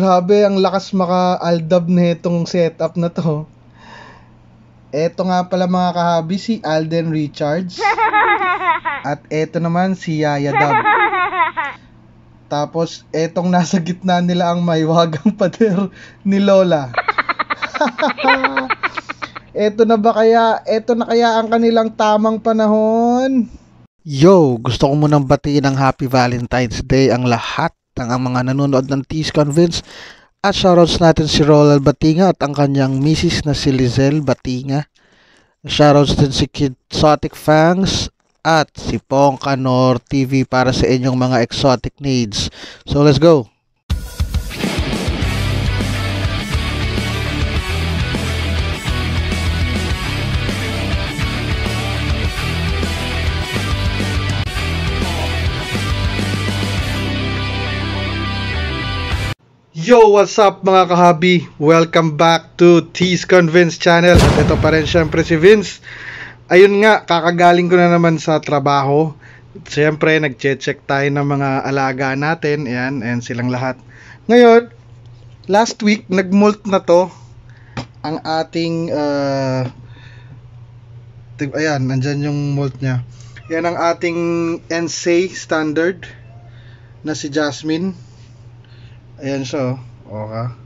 Grabe, ang lakas maka-aldab na itong setup na to. Eto nga pala mga kahabi, si Alden Richards. At eto naman si Yaya Dab. Tapos, etong nasa gitna nila ang may wagang pader ni Lola. eto na ba kaya, eto na kaya ang kanilang tamang panahon? Yo, gusto ko munang batiin ng Happy Valentine's Day ang lahat ng ang mga nanonood ng Tees Convince at shoutouts natin si Roland Batinga at ang kanyang misis na si Lizelle Batinga. Shoutouts din si Exotic Fangs at si Pong Kanor TV para sa inyong mga exotic needs. So let's go! Yo! What's up mga kahabi? Welcome back to T's Convince Channel. Ito pa rin syempre si Vince. Ayun nga, kakagaling ko na naman sa trabaho. Siyempre, nag-check tayo ng mga alaga natin. Ayan, and silang lahat. Ngayon, last week, nag-molt na to ang ating uh, ayan, nandyan yung molt niya. Yan ang ating NSA standard na si Jasmine Ayan siya oh. Oka.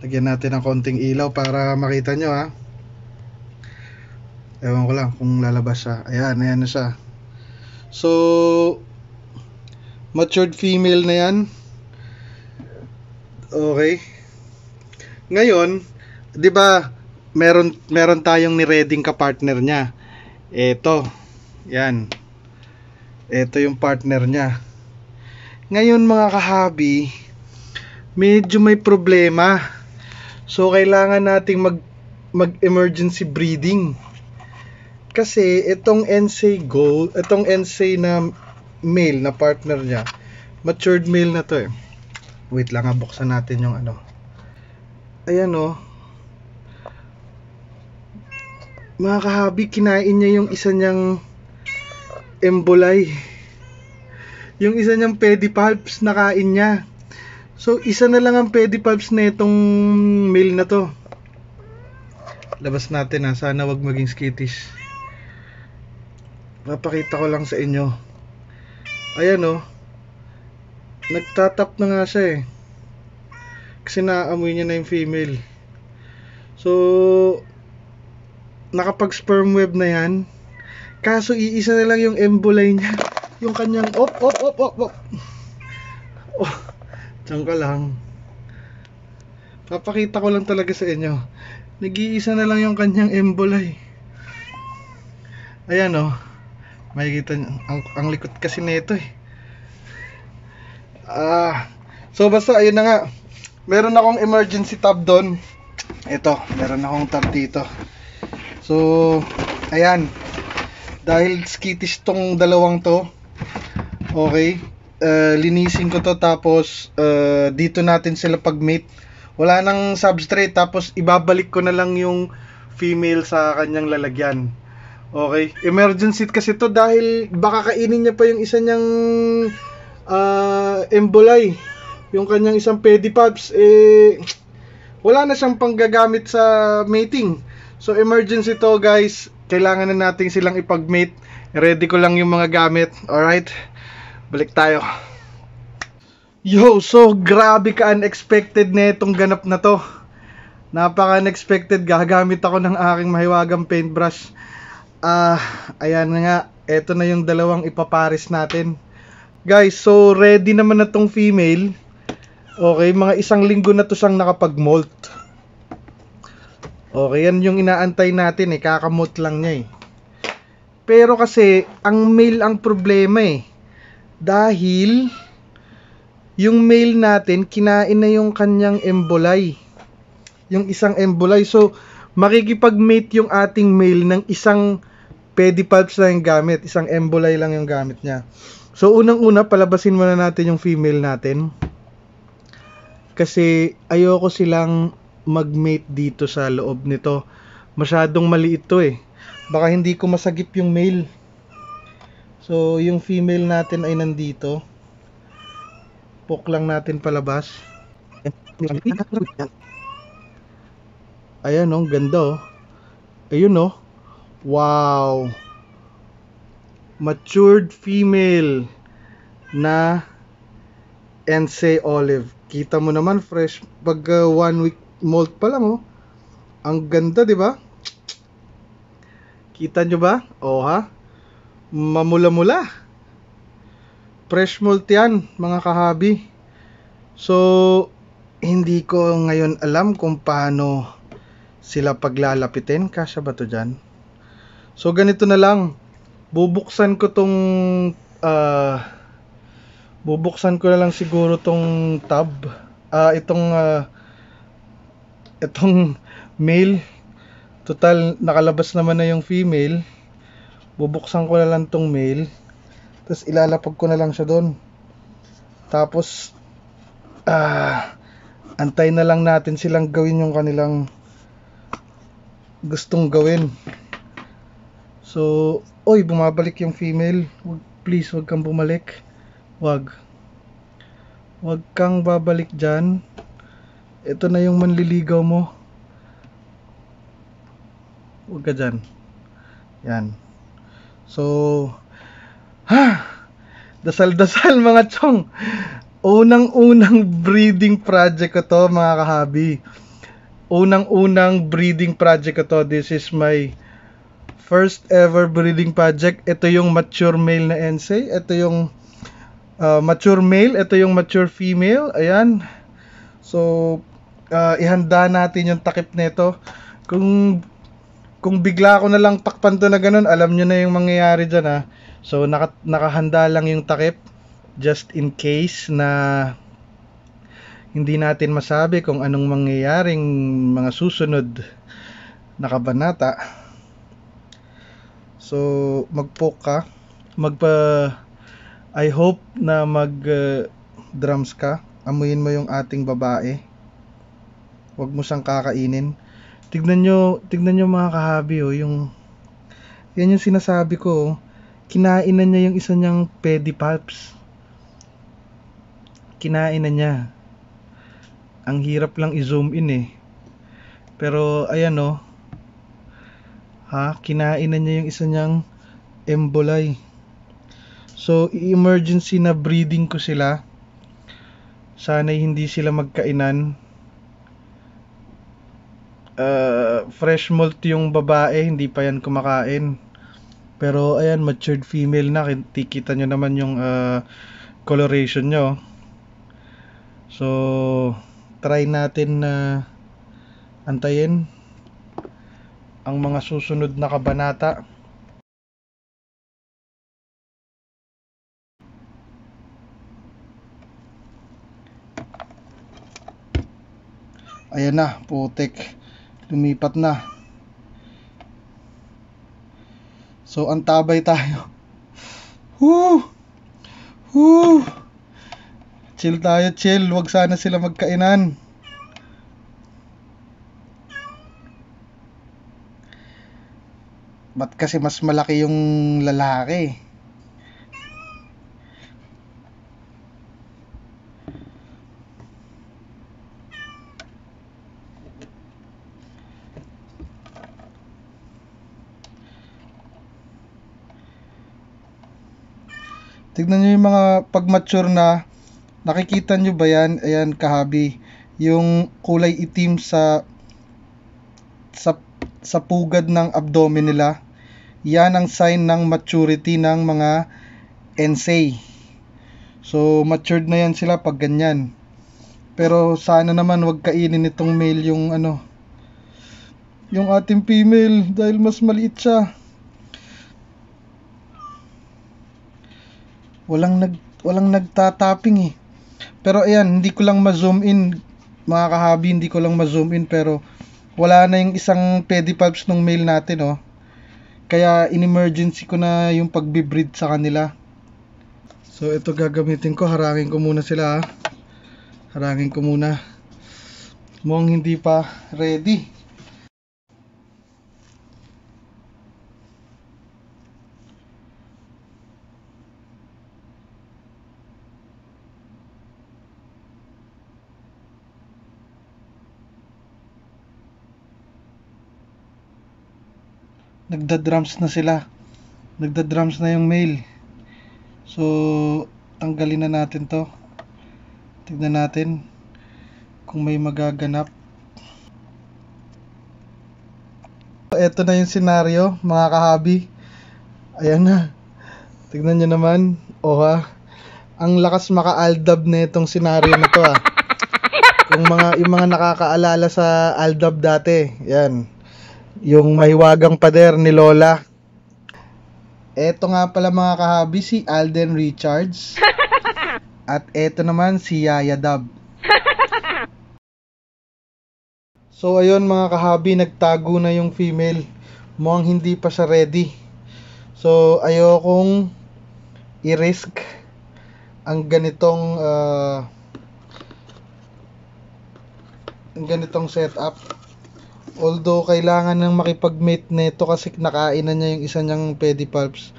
Lagyan natin ng konting ilaw para makita nyo ha. Ewan ko lang kung lalabas siya. Ayan, ayan na siya. So, matured female na yan. Okay. Ngayon, 'di ba, meron meron tayong ni-reading ka partner niya. Ito. Yan. Ito yung partner niya. Ngayon mga kahabi, medyo may problema. So kailangan nating mag mag-emergency breeding. Kasi itong NSA gold, itong NSA na male na partner niya, matured male na to eh. Wait lang, ha, buksan natin yung ano. Ayan oh. Mga kahabi, kinain niya yung isa niyang embolay. Yung isa niyang pedipalps nakain niya. So, isa na lang ang pwede pubs na itong mail na to. Labas natin ha. Ah. Sana wag maging skittish. Papakita ko lang sa inyo. Ayan o. Oh. Nagtatap na nga siya eh. Kasi naaamoy niya na yung female. So, nakapag sperm web na yan. Kaso, iisa na lang yung emboli niya. Yung kanyang, op, op, op, op, op. Oh. Diyan ka lang. Papakita ko lang talaga sa inyo. Nag-iisa na lang yung kanyang embolay. Ayan o. Oh. Makikita nyo. Ang, ang likot kasi nito eh. Ah. So basta ayun na nga. Meron akong emergency tab doon. Ito. Meron akong tab dito. So, ayan. Dahil skittish tong dalawang to. Okay uh, linisin ko to tapos uh, dito natin sila pag-mate. Wala nang substrate tapos ibabalik ko na lang yung female sa kanyang lalagyan. Okay, emergency kasi to dahil baka kainin niya pa yung isa niyang uh, ah, embolay. Yung kanyang isang pedipalps eh wala na siyang panggagamit sa mating. So emergency to guys, kailangan na nating silang ipag-mate. Ready ko lang yung mga gamit. Alright? right? Balik tayo. Yo, so grabe ka unexpected na itong ganap na to. Napaka unexpected, gagamit ako ng aking mahiwagang paintbrush. Ah, uh, ayan nga, eto na yung dalawang ipapares natin. Guys, so ready naman na tong female. Okay, mga isang linggo na to siyang nakapag-molt. Okay, yan yung inaantay natin eh, kakamot lang niya eh. Pero kasi, ang male ang problema eh dahil yung male natin kinain na yung kanyang embolay. Yung isang embolay. So, makikipag-mate yung ating male ng isang pedipalps lang yung gamit. Isang embolay lang yung gamit niya. So, unang-una, palabasin muna natin yung female natin. Kasi ayoko silang mag-mate dito sa loob nito. Masyadong maliit to eh. Baka hindi ko masagip yung male So, yung female natin ay nandito. Poke lang natin palabas. Ayan, oh, ganda, oh. Ayun, oh. Wow. Matured female na Ensei Olive. Kita mo naman, fresh. Pag uh, one week molt pa lang, oh. Ang ganda, di ba? Kita nyo ba? Oh, ha? mamula-mula. Fresh malt yan, mga kahabi. So, hindi ko ngayon alam kung paano sila paglalapitin. Kasya ba to dyan? So, ganito na lang. Bubuksan ko tong... Uh, bubuksan ko na lang siguro tong tab. Uh, itong... Uh, itong male. Total, nakalabas naman na yung female bubuksan ko na lang tong mail tapos ilalapag ko na lang siya doon tapos ah antay na lang natin silang gawin yung kanilang gustong gawin so oy bumabalik yung female wag, please wag kang bumalik wag wag kang babalik dyan ito na yung manliligaw mo wag ka dyan yan So, ha! Dasal-dasal mga chong! Unang-unang breeding project ko to mga kahabi. Unang-unang breeding project ko to. This is my first ever breeding project. Ito yung mature male na ensay. Ito yung uh, mature male. Ito yung mature female. Ayan. So, uh, ihanda natin yung takip nito. Kung kung bigla ko na lang takpan to na ganun, alam nyo na yung mangyayari dyan ha. Ah. So, naka, nakahanda lang yung takip just in case na hindi natin masabi kung anong mangyayaring mga susunod na kabanata. So, magpoke ka. Magpa... I hope na mag uh, drums ka. Amuyin mo yung ating babae. Huwag mo siyang kakainin. Tignan nyo, tignan nyo mga kahabi oh, yung, yan yung sinasabi ko, oh, kinainan niya yung isa niyang pedipalps. Kinainan niya. Ang hirap lang i-zoom in eh. Pero ayan oh, ha, kinainan niya yung isa niyang embolay. So, i-emergency na breeding ko sila. Sana'y hindi sila magkainan uh, fresh molt yung babae, hindi pa yan kumakain. Pero ayan, matured female na, kikita nyo naman yung uh, coloration nyo. So, try natin na uh, antayin ang mga susunod na kabanata. Ayan na, Putik lumipat na. So, ang tabay tayo. Woo! Woo! Chill tayo, chill. wag sana sila magkainan. Ba't kasi mas malaki yung lalaki? Tignan nyo yung mga pag-mature na, nakikita nyo ba yan? Ayan, kahabi. Yung kulay itim sa, sa, sa pugad ng abdomen nila. Yan ang sign ng maturity ng mga NSA So, matured na yan sila pag ganyan. Pero sana naman wag kainin itong male yung ano, yung ating female dahil mas maliit siya. Walang nag walang nagtatapping eh. Pero ayan, hindi ko lang ma-zoom in mga kahabi, hindi ko lang ma-zoom in pero wala na yung isang pedipalps nung mail natin oh. Kaya in-emergency ko na yung pagbibreed sa kanila. So ito gagamitin ko, harangin ko muna sila ha. Ah. Harangin ko muna. Mukhang hindi pa ready. nagda-drums na sila. Nagda-drums na yung male. So, tanggalin na natin to. Tignan natin kung may magaganap. So, eto na yung scenario, mga kahabi. Ayan na. Tignan nyo naman. Oha. Ang lakas maka-aldab na itong senaryo na to ah. Kung mga, yung mga nakakaalala sa aldab dati. Ayan yung mahiwagang pader ni Lola. Eto nga pala mga kahabi, si Alden Richards. At eto naman si Yaya Dab. So ayun mga kahabi, nagtago na yung female. Mukhang hindi pa siya ready. So ayokong i-risk ang ganitong uh, ang ganitong setup Although kailangan nang makipag meet nito kasi nakain na niya yung isa niyang pedipalps.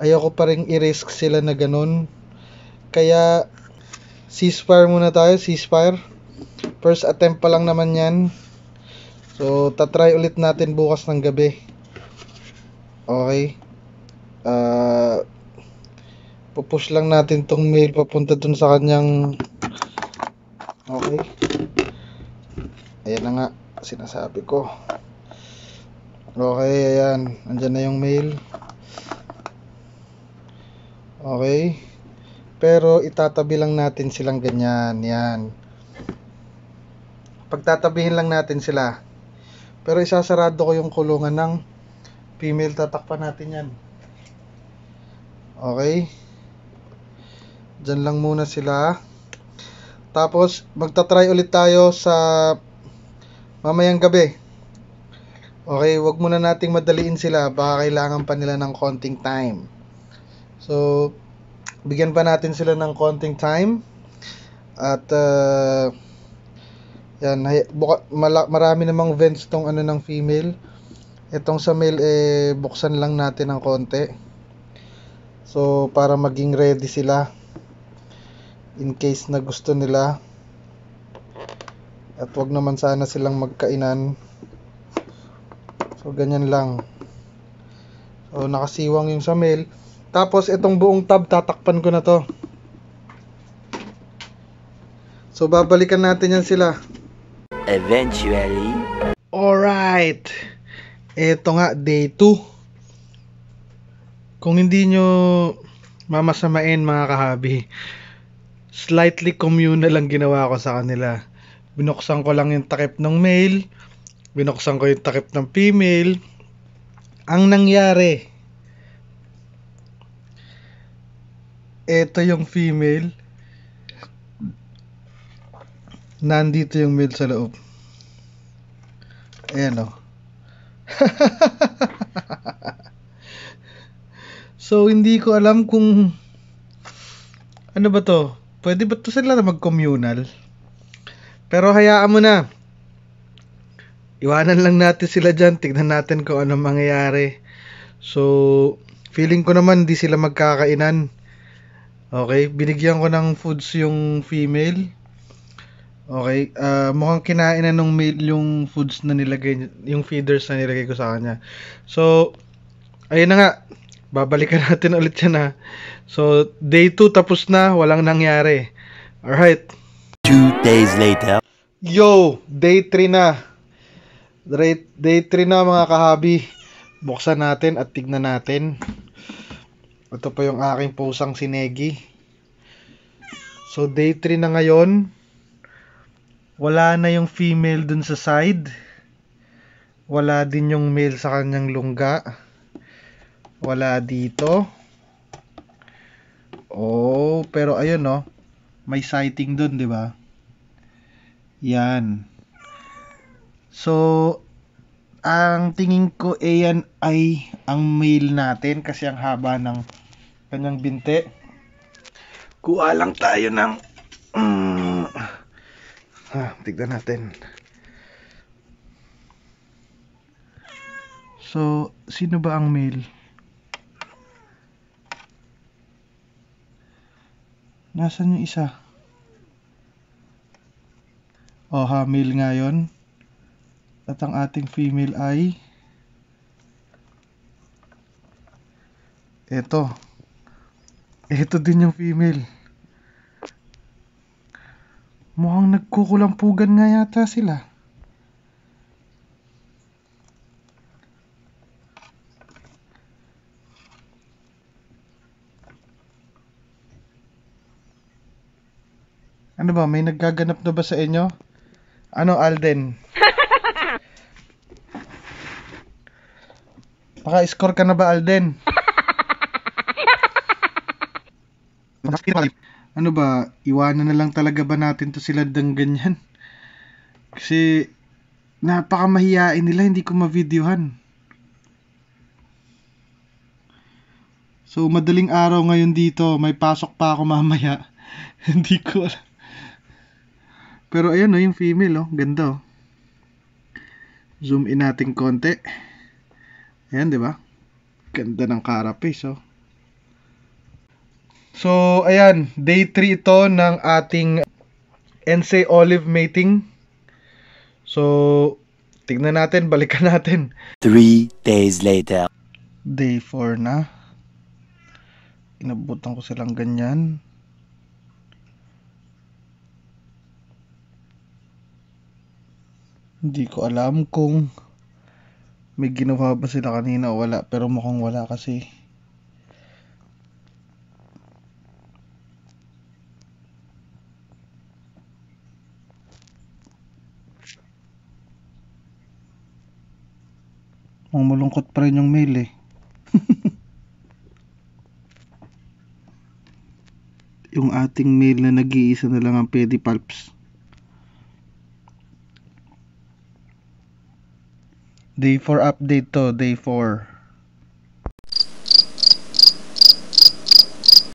Ayoko pa rin i-risk sila na ganun. Kaya ceasefire muna tayo, ceasefire. First attempt pa lang naman 'yan. So tatry ulit natin bukas ng gabi. Okay. Uh, pupush lang natin tong mail papunta dun sa kanyang okay ayan na nga sinasabi ko okay ayan andyan na yung mail okay pero itatabi lang natin silang ganyan yan pagtatabihin lang natin sila pero isasarado ko yung kulungan ng female tatakpan natin yan okay dyan lang muna sila tapos magta-try ulit tayo sa mamayang gabi. Okay, wag muna nating madaliin sila, baka kailangan pa nila ng konting time. So, bigyan pa natin sila ng konting time. At uh, yan, buka, mala, marami namang vents tong ano ng female. Itong sa male eh buksan lang natin ng konti. So para maging ready sila in case na gusto nila at wag naman sana silang magkainan so ganyan lang so nakasiwang yung samel tapos itong buong tab tatakpan ko na to so babalikan natin yan sila eventually alright ito nga day 2 kung hindi nyo mamasamain mga kahabi slightly communal lang ginawa ko sa kanila binuksan ko lang yung takip ng male, binuksan ko yung takip ng female. Ang nangyari, ito yung female, nandito yung male sa loob. Ayan o. Oh. so, hindi ko alam kung ano ba to? Pwede ba to sila mag-communal? Pero hayaan mo na. Iwanan lang natin sila dyan. Tignan natin kung ano mangyayari. So, feeling ko naman di sila magkakainan. Okay, binigyan ko ng foods yung female. Okay, uh, mukhang kinain na nung male yung foods na nilagay, yung feeders na nilagay ko sa kanya. So, ayun na nga, babalikan natin ulit yan ha. So, day 2 tapos na, walang nangyari. Alright. Two days later. Yo, day 3 na. Right, day 3 na mga kahabi. Buksan natin at tignan natin. Ito pa yung aking pusang si sinegi. So day 3 na ngayon. Wala na yung female dun sa side. Wala din yung male sa kanyang lungga. Wala dito. Oh, pero ayun no. Oh may sighting doon, di ba? Yan. So, ang tingin ko ayan ay ang male natin kasi ang haba ng kanyang binte. Kuha lang tayo ng um, mm, Ha, ah, tignan natin. So, sino ba ang male? Nasaan yung isa? O, oh, ha, male ngayon. yun. At ang ating female ay eto. Eto din yung female. Mukhang nagkukulampugan nga yata sila. Ano ba, may naggaganap na ba sa inyo? Ano, Alden? Baka score ka na ba, Alden? ano ba, iwanan na lang talaga ba natin to sila ng ganyan? Kasi, napaka mahiyain nila, hindi ko ma-videohan. So, madaling araw ngayon dito, may pasok pa ako mamaya. hindi ko alam. Pero ayan o, yung female oh. Ganda Oh. Zoom in natin konti. Ayan, di ba? Ganda ng carapace Oh. So, ayan. Day 3 ito ng ating NC olive mating. So, tignan natin. Balikan natin. 3 days later. Day 4 na. Inabutan ko silang ganyan. Hindi ko alam kung may ginawa ba sila kanina o wala pero mukhang wala kasi Mamulungkot pa rin yung mail eh. yung ating mail na nag-iisa na lang ang pedipalps. Day 4 update to, day 4.